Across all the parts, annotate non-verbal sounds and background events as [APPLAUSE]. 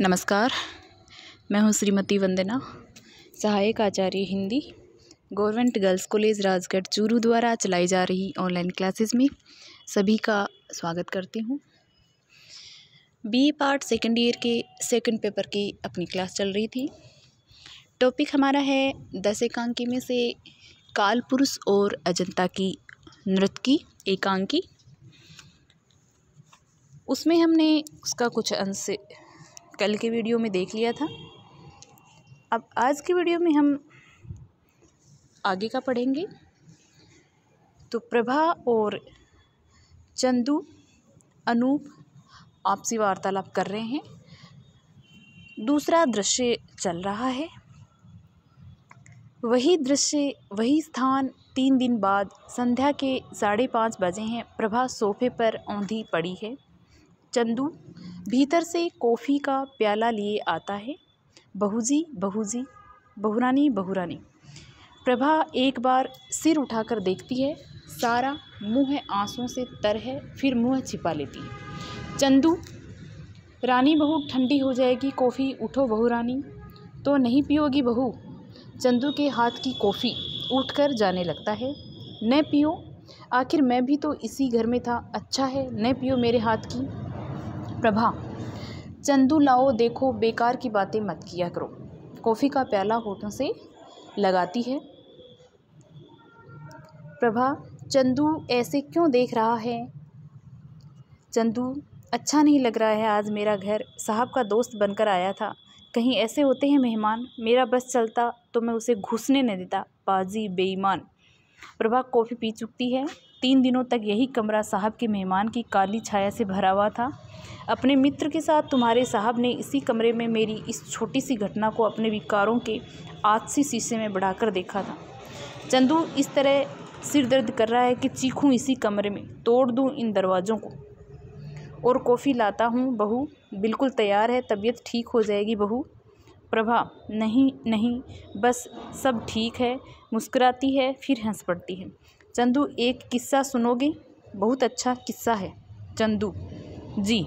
नमस्कार मैं हूँ श्रीमती वंदना सहायक आचार्य Hindi government girls college Rajgarh Churu द्वारा चलाई जा रही ऑनलाइन क्लासेस में सभी का स्वागत करती हूँ बी पार्ट सेकेंड ईयर के सेकेंड पेपर की अपनी क्लास चल रही थी टॉपिक हमारा है दस एकांकी में से काल पुरुष और अजंता की नृत्य की एकांकी उसमें हमने उसका कुछ अंश कल के वीडियो में देख लिया था अब आज के वीडियो में हम आगे का पढ़ेंगे तो प्रभा और चंदू अनूप आपसी वार्तालाप कर रहे हैं दूसरा दृश्य चल रहा है वही दृश्य वही स्थान तीन दिन बाद संध्या के साढ़े पाँच बजे हैं प्रभा सोफे पर औंधी पड़ी है चंदू भीतर से कॉफ़ी का प्याला लिए आता है बहूजी बहूजी बहुरानी बहुरानी प्रभा एक बार सिर उठाकर देखती है सारा मुंह आंसुओं से तर है फिर मुंह छिपा लेती है चंदू रानी बहू ठंडी हो जाएगी कॉफ़ी उठो बहू रानी तो नहीं पियोगी बहू चंदू के हाथ की कॉफ़ी उठकर जाने लगता है न पियो आखिर मैं भी तो इसी घर में था अच्छा है न पियो मेरे हाथ की प्रभा चंदू लाओ देखो बेकार की बातें मत किया करो कॉफ़ी का प्याला होठों से लगाती है प्रभा चंदू ऐसे क्यों देख रहा है चंदू अच्छा नहीं लग रहा है आज मेरा घर साहब का दोस्त बनकर आया था कहीं ऐसे होते हैं मेहमान मेरा बस चलता तो मैं उसे घुसने नहीं देता बाजी बेईमान प्रभा कॉफ़ी पी चुकती है तीन दिनों तक यही कमरा साहब के मेहमान की काली छाया से भरा हुआ था अपने मित्र के साथ तुम्हारे साहब ने इसी कमरे में मेरी इस छोटी सी घटना को अपने विकारों के आदसी शीशे में बढ़ाकर देखा था चंदू इस तरह सिर दर्द कर रहा है कि चीखूं इसी कमरे में तोड़ दूं इन दरवाज़ों को और कॉफ़ी लाता हूँ बहू बिल्कुल तैयार है तबीयत ठीक हो जाएगी बहू प्रभा नहीं नहीं बस सब ठीक है मुस्कुराती है फिर हंस पड़ती है चंदू एक किस्सा सुनोगे बहुत अच्छा किस्सा है चंदू जी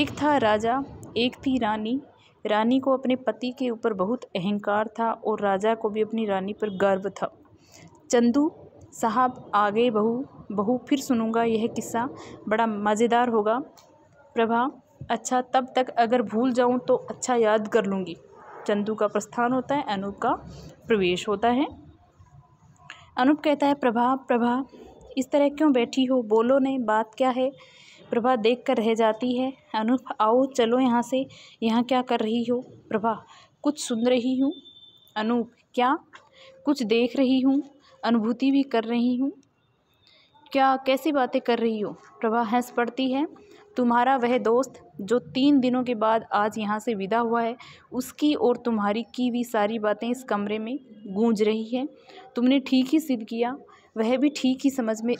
एक था राजा एक थी रानी रानी को अपने पति के ऊपर बहुत अहंकार था और राजा को भी अपनी रानी पर गर्व था चंदू साहब आगे बहू बहू फिर सुनूंगा यह किस्सा बड़ा मज़ेदार होगा प्रभा अच्छा तब तक अगर भूल जाऊँ तो अच्छा याद कर लूँगी चंदू का प्रस्थान होता है अनूप का प्रवेश होता है अनूप कहता है प्रभा प्रभा इस तरह क्यों बैठी हो बोलो नहीं बात क्या है प्रभा देख कर रह जाती है अनूप आओ चलो यहाँ से यहाँ क्या कर रही हो प्रभा कुछ सुन रही हूँ अनूप क्या कुछ देख रही हूँ अनुभूति भी कर रही हूँ क्या कैसी बातें कर रही हो प्रभा हंस पड़ती है तुम्हारा वह दोस्त जो तीन दिनों के बाद आज यहाँ से विदा हुआ है उसकी और तुम्हारी की भी सारी बातें इस कमरे में गूंज रही है तुमने ठीक ही सिद्ध किया वह भी ठीक ही समझ में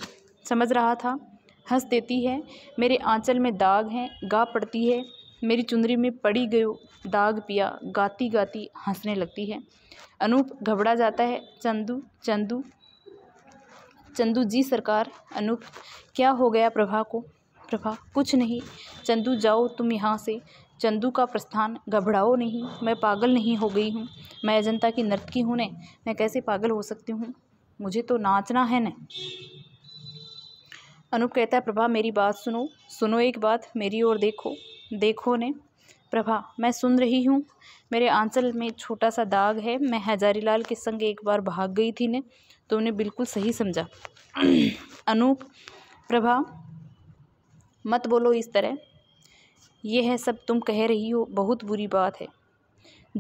समझ रहा था हंस देती है मेरे आंचल में दाग हैं गा पड़ती है मेरी चुनरी में पड़ी गयो दाग पिया गाती गाती हंसने लगती है अनूप घबरा जाता है चंदू चंदू चंदू जी सरकार अनूप क्या हो गया प्रभा को प्रभा कुछ नहीं चंदू जाओ तुम यहाँ से चंदू का प्रस्थान घबराओ नहीं मैं पागल नहीं हो गई हूँ मैं अजंता की नर्तकी हूँ ने मैं कैसे पागल हो सकती हूँ मुझे तो नाचना है न अनूप कहता है प्रभा मेरी बात सुनो सुनो एक बात मेरी ओर देखो देखो ने प्रभा मैं सुन रही हूँ मेरे आंचल में छोटा सा दाग है मैं हजारीलाल के संग एक बार भाग गई थी ने तुमने बिल्कुल सही समझा [CLEARS THROAT] अनूप प्रभा मत बोलो इस तरह यह है सब तुम कह रही हो बहुत बुरी बात है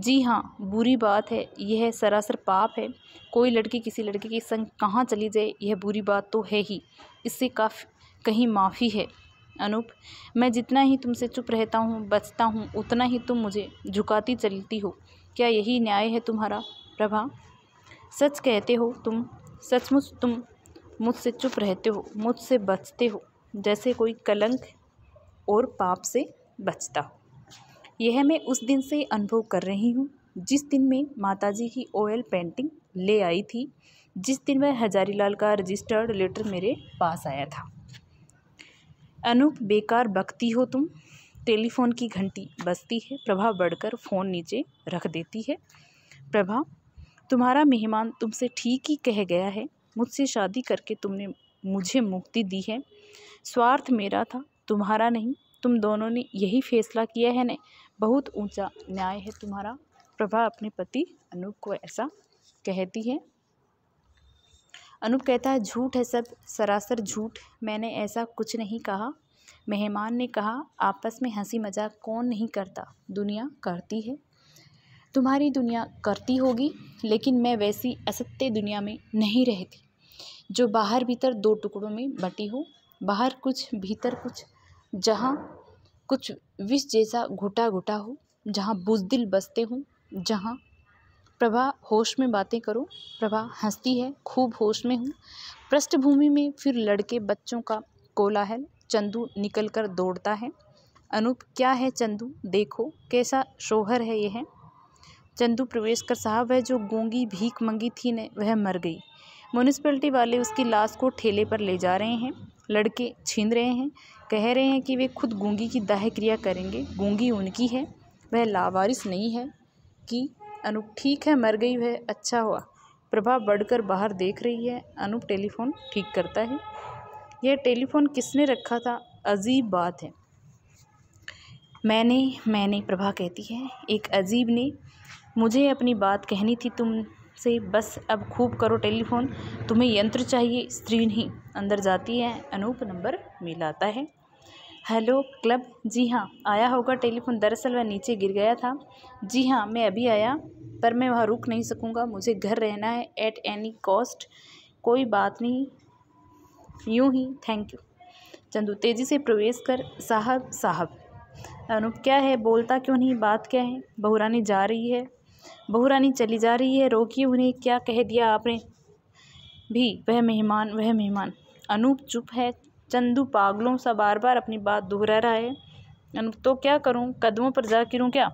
जी हाँ बुरी बात है यह सरासर पाप है कोई लड़की किसी लड़के के संग कहाँ चली जाए यह बुरी बात तो है ही इससे काफ़ी कहीं माफ़ी है अनूप मैं जितना ही तुमसे चुप रहता हूँ बचता हूँ उतना ही तुम मुझे झुकाती चलती हो क्या यही न्याय है तुम्हारा प्रभा सच कहते हो तुम सचमुच तुम मुझसे चुप रहते हो मुझसे बचते हो जैसे कोई कलंक और पाप से बचता हो यह मैं उस दिन से अनुभव कर रही हूँ जिस दिन मैं माताजी की ऑयल पेंटिंग ले आई थी जिस दिन वह हजारीलाल का रजिस्टर्ड लेटर मेरे पास आया था अनूप बेकार बकती हो तुम टेलीफोन की घंटी बजती है प्रभा बढ़कर फ़ोन नीचे रख देती है प्रभा तुम्हारा मेहमान तुमसे ठीक ही कह गया है मुझसे शादी करके तुमने मुझे मुक्ति दी है स्वार्थ मेरा था तुम्हारा नहीं तुम दोनों ने यही फैसला किया है न बहुत ऊंचा न्याय है तुम्हारा प्रभा अपने पति अनूप को ऐसा कहती है अनूप कहता है झूठ है सब सरासर झूठ मैंने ऐसा कुछ नहीं कहा मेहमान ने कहा आपस में हंसी मजाक कौन नहीं करता दुनिया करती है तुम्हारी दुनिया करती होगी लेकिन मैं वैसी असत्य दुनिया में नहीं रहती जो बाहर भीतर दो टुकड़ों में बटी हो बाहर कुछ भीतर कुछ जहाँ कुछ विष जैसा घुटा घुटा हो जहाँ बुज़दिल बसते हों जहाँ प्रभा होश में बातें करो प्रभा हंसती है खूब होश में हूँ पृष्ठभूमि में फिर लड़के बच्चों का कोलाहल चंदू निकल कर दौड़ता है अनूप क्या है चंदू देखो कैसा शोहर है यह चंदू प्रवेश कर साहब है जो गोंगी भीख मंगी थी ने वह मर गई म्यूनिसपैलिटी वाले उसकी लाश को ठेले पर ले जा रहे हैं लड़के छीन रहे हैं कह रहे हैं कि वे खुद गूंगी की दाह क्रिया करेंगे गूंगी उनकी है वह लावारिस नहीं है कि अनूप ठीक है मर गई वह अच्छा हुआ प्रभा बढ़कर बाहर देख रही है अनूप टेलीफोन ठीक करता है यह टेलीफोन किसने रखा था अजीब बात है मैंने मैंने प्रभा कहती है एक अजीब ने मुझे अपनी बात कहनी थी तुम से बस अब खूब करो टेलीफोन तुम्हें यंत्र चाहिए स्त्री नहीं अंदर जाती है अनूप नंबर मिलाता है हेलो क्लब जी हाँ आया होगा टेलीफोन दरअसल वह नीचे गिर गया था जी हाँ मैं अभी आया पर मैं वहाँ रुक नहीं सकूँगा मुझे घर रहना है एट एनी कॉस्ट कोई बात नहीं यूं ही थैंक यू चंदू तेज़ी से प्रवेश कर साहब साहब अनूप क्या है बोलता क्यों नहीं बात क्या है बहुरानी जा रही है बहू रानी चली जा रही है रोकी उन्हें क्या कह दिया आपने भी वह मेहमान वह मेहमान अनूप चुप है चंदू पागलों सा बार बार अपनी बात दोहरा रहा है अनूप तो क्या करूं कदमों पर जा गिरूँ क्या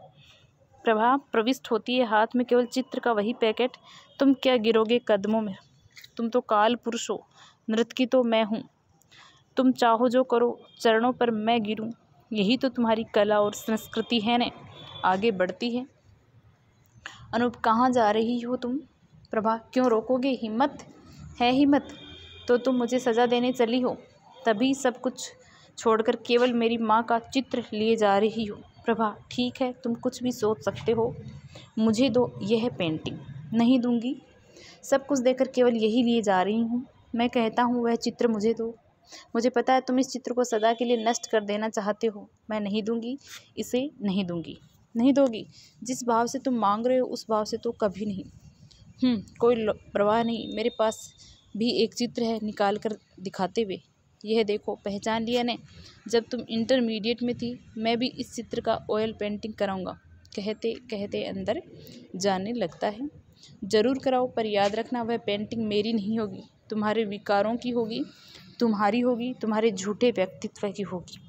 प्रभा प्रविष्ट होती है हाथ में केवल चित्र का वही पैकेट तुम क्या गिरोगे कदमों में तुम तो काल पुरुष हो नृत्य की तो मैं हूँ तुम चाहो जो करो चरणों पर मैं गिरूँ यही तो तुम्हारी कला और संस्कृति है ने आगे बढ़ती है अनूप कहाँ जा रही हो तुम प्रभा क्यों रोकोगे हिम्मत है हिम्मत तो तुम मुझे सज़ा देने चली हो तभी सब कुछ छोड़कर केवल मेरी माँ का चित्र लिए जा रही हो प्रभा ठीक है तुम कुछ भी सोच सकते हो मुझे दो यह पेंटिंग नहीं दूंगी सब कुछ देकर केवल यही लिए जा रही हूँ मैं कहता हूँ वह चित्र मुझे दो मुझे पता है तुम इस चित्र को सदा के लिए नष्ट कर देना चाहते हो मैं नहीं दूंगी इसे नहीं दूंगी नहीं दोगी जिस भाव से तुम मांग रहे हो उस भाव से तो कभी नहीं हम्म, कोई परवाह नहीं मेरे पास भी एक चित्र है निकाल कर दिखाते हुए यह देखो पहचान लिया ने जब तुम इंटरमीडिएट में थी मैं भी इस चित्र का ऑयल पेंटिंग कराऊंगा कहते कहते अंदर जाने लगता है ज़रूर कराओ पर याद रखना वह पेंटिंग मेरी नहीं होगी तुम्हारे विकारों की होगी तुम्हारी होगी तुम्हारे झूठे व्यक्तित्व की होगी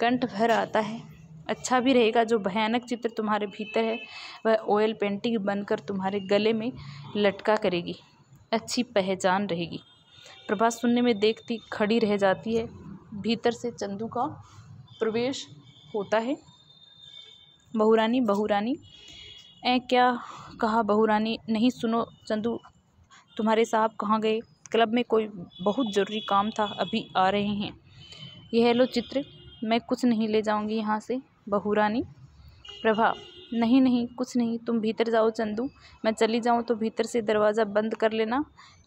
कंठ भर आता है अच्छा भी रहेगा जो भयानक चित्र तुम्हारे भीतर है वह ऑयल पेंटिंग बनकर तुम्हारे गले में लटका करेगी अच्छी पहचान रहेगी प्रभात सुनने में देखती खड़ी रह जाती है भीतर से चंदू का प्रवेश होता है बहुरानी बहुरानी ए क्या कहा बहुरानी नहीं सुनो चंदू तुम्हारे साहब कहाँ गए क्लब में कोई बहुत ज़रूरी काम था अभी आ रहे हैं यह लो चित्र मैं कुछ नहीं ले जाऊंगी यहाँ से बहू रानी प्रभा नहीं नहीं कुछ नहीं तुम भीतर जाओ चंदू मैं चली जाऊँ तो भीतर से दरवाज़ा बंद कर लेना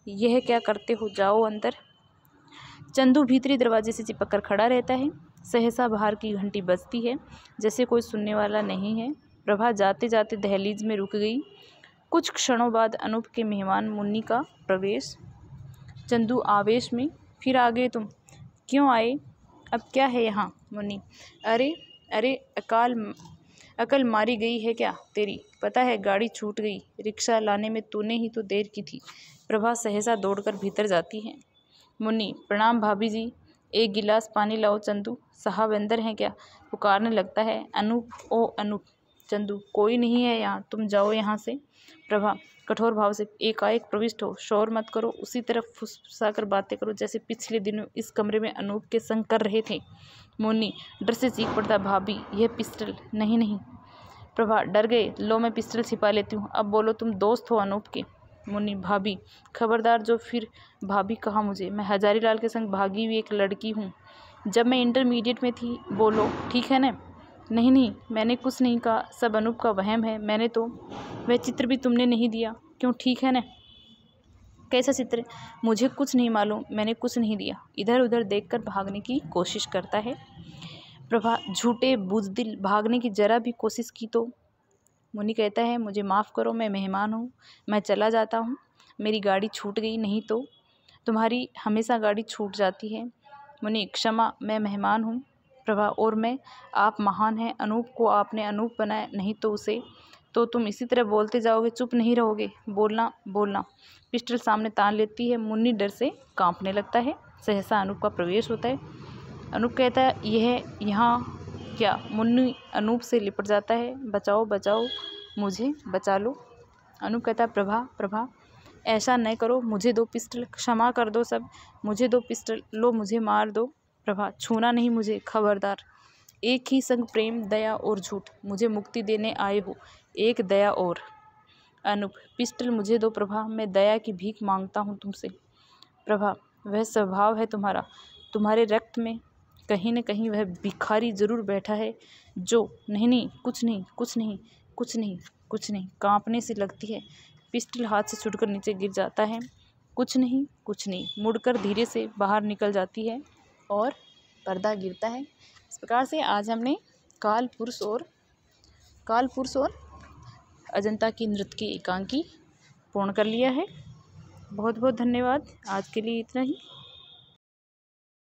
यह क्या करते हो जाओ अंदर चंदू भीतरी दरवाजे से चिपक कर खड़ा रहता है सहसा बाहर की घंटी बजती है जैसे कोई सुनने वाला नहीं है प्रभा जाते जाते दहलीज में रुक गई कुछ क्षणों बाद अनूप के मेहमान मुन्नी का प्रवेश चंदू आवेश में फिर आ गए तुम क्यों आए अब क्या है यहाँ मुन्नी अरे अरे अकाल अकल मारी गई है क्या तेरी पता है गाड़ी छूट गई रिक्शा लाने में तूने ही तो देर की थी प्रभा सहसा दौड़कर भीतर जाती है मुन्नी प्रणाम भाभी जी एक गिलास पानी लाओ चंदू साहब अंदर हैं क्या पुकारने लगता है अनूप ओ अनूप चंदू कोई नहीं है यहाँ तुम जाओ यहाँ से प्रभा कठोर भाव से एकाएक प्रविष्ट हो शोर मत करो उसी तरफ फुसफुसा कर बातें करो जैसे पिछले दिनों इस कमरे में अनूप के संग कर रहे थे मुन्नी डर से चीख पड़ता भाभी यह पिस्टल नहीं नहीं प्रभा डर गए लो मैं पिस्टल छिपा लेती हूँ अब बोलो तुम दोस्त हो अनूप के मुन्नी भाभी खबरदार जो फिर भाभी कहा मुझे मैं हजारी लाल के संग भागी हुई एक लड़की हूँ जब मैं इंटरमीडिएट में थी बोलो ठीक है ना नहीं नहीं मैंने कुछ नहीं कहा सब अनूप का वहम है मैंने तो वह चित्र भी तुमने नहीं दिया क्यों ठीक है ना कैसा चित्र मुझे कुछ नहीं मालूम मैंने कुछ नहीं दिया इधर उधर देखकर भागने की कोशिश करता है प्रभा झूठे बुजदिल भागने की जरा भी कोशिश की तो मुनि कहता है मुझे माफ़ करो मैं मेहमान हूँ मैं चला जाता हूँ मेरी गाड़ी छूट गई नहीं तो तुम्हारी हमेशा गाड़ी छूट जाती है मुनि क्षमा मैं मेहमान हूँ प्रभा और मैं आप महान हैं अनूप को आपने अनूप बनाया नहीं तो उसे तो तुम इसी तरह बोलते जाओगे चुप नहीं रहोगे बोलना बोलना पिस्टल सामने तान लेती है मुन्नी डर से कांपने लगता है सहसा अनूप का प्रवेश होता है अनूप कहता है यह यहाँ क्या मुन्नी अनूप से लिपट जाता है बचाओ बचाओ मुझे बचा लो अनूप कहता है प्रभा प्रभा ऐसा न करो मुझे दो पिस्टल क्षमा कर दो सब मुझे दो पिस्टल लो मुझे मार दो प्रभा छूना नहीं मुझे खबरदार एक ही संग प्रेम दया और झूठ मुझे मुक्ति देने आए हो एक दया और अनुप पिस्टल मुझे दो प्रभा मैं दया की भीख मांगता हूँ तुमसे प्रभा वह स्वभाव है तुम्हारा तुम्हारे रक्त में कहीं न कहीं वह भिखारी जरूर बैठा है जो नहीं नहीं कुछ नहीं कुछ नहीं कुछ नहीं कुछ नहीं कांपने से लगती है पिस्टल हाथ से छुटकर नीचे गिर जाता है कुछ नहीं कुछ नहीं मुड़कर धीरे से बाहर निकल जाती है और पर्दा गिरता है इस प्रकार से आज हमने काल पुरुष और काल पुरुष और अजंता की नृत्य की एकांकी पूर्ण कर लिया है बहुत बहुत धन्यवाद आज के लिए इतना ही